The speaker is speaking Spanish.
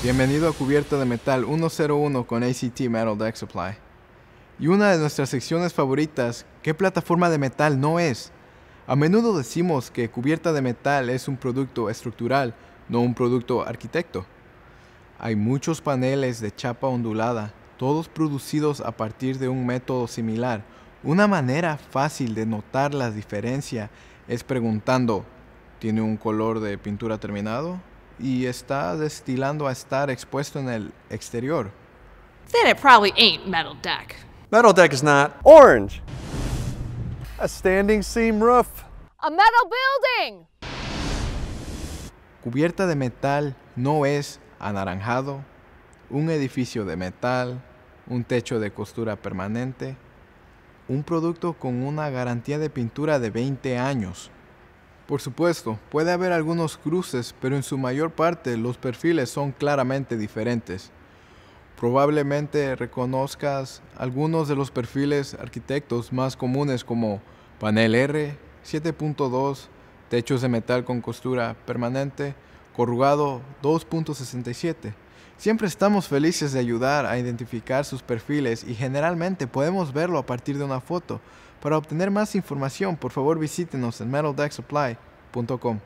Bienvenido a Cubierta de Metal 101 con ACT Metal Deck Supply. Y una de nuestras secciones favoritas, ¿qué plataforma de metal no es? A menudo decimos que Cubierta de Metal es un producto estructural, no un producto arquitecto. Hay muchos paneles de chapa ondulada, todos producidos a partir de un método similar. Una manera fácil de notar la diferencia es preguntando, ¿tiene un color de pintura terminado? y está destilando a estar expuesto en el exterior. Then it probably ain't metal deck. Metal deck is not orange. A standing seam roof. A metal building. Cubierta de metal no es anaranjado, un edificio de metal, un techo de costura permanente, un producto con una garantía de pintura de 20 años. Por supuesto, puede haber algunos cruces, pero en su mayor parte los perfiles son claramente diferentes. Probablemente reconozcas algunos de los perfiles arquitectos más comunes como panel R, 7.2, techos de metal con costura permanente, corrugado 2.67. Siempre estamos felices de ayudar a identificar sus perfiles y generalmente podemos verlo a partir de una foto, para obtener más información, por favor visítenos en metaldecksupply.com.